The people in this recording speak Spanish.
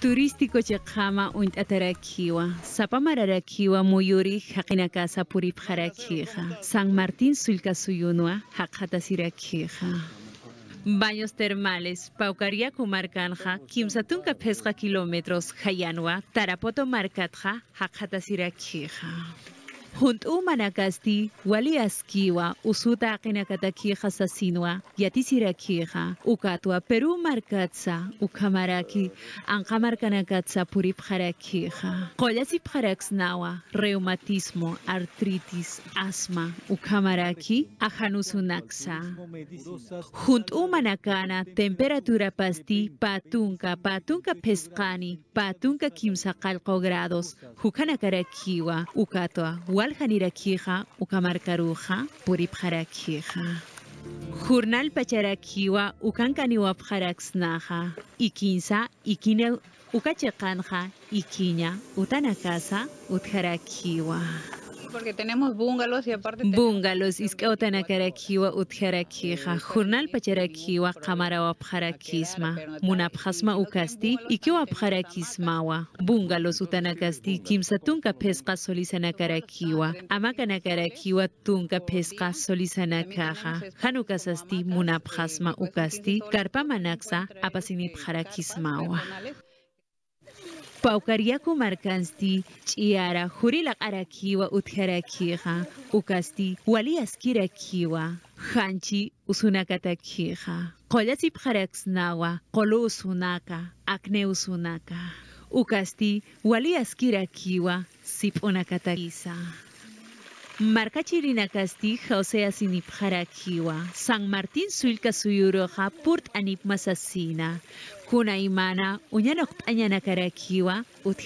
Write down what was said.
turístico Chakama unt atarakiwa, sapamararakiwa muyuri hakinakasa San Martín hakata sirakija Baños termales, Paucaria Kumarkanja, Kimsatunka Pesca kilómetros, hayanua, Tarapoto Markatja, Sirakija hundu manakasti waliaskiwa usuta sasinua, sasinwa yatisirakija ukatua peru markatsa ukamaraki ankamarkanakatsa puripjarakija nawa, reumatismo artritis asma ukamaraki ajanusunaksa hundu manakana temperatura pasti patunka patunka peskani, patunka kimsa kalko grados ukatua jurnal ukamarkaruqa puripqarakiqa jurnalpacharakiwa ukankaniwapqaraksnaqa ikinsa ikina ukachiqanqa ikiña utanakasa kiwa porque tenemos búngalos y aparte búngalos iskaotana karakiwa utjarakiha jornal kamara kamarawa muna munapjasma ukasti ikiwa pjarakismawa búngalos utanakasti kimsa tunka amaka solisanakarakiwa amakanakarakiwa tunka pesqa este, sasti Hanukasasti, munapjasma ukasti karpamanaksa wa. Paukariaku markansti chiara jurilak arakiwa utkarakiha ukasti wali askirakiwa hanchi usunakatakiha qollasi pharaksnawa qolu usunaka akne usunaka ukasti wali askirakiwa sipunakatakisa Chirina Castija, o sea, San Martín suilka suyuroja, purt anip masasina. Kuna imana, uñanok añana karakiwa, ut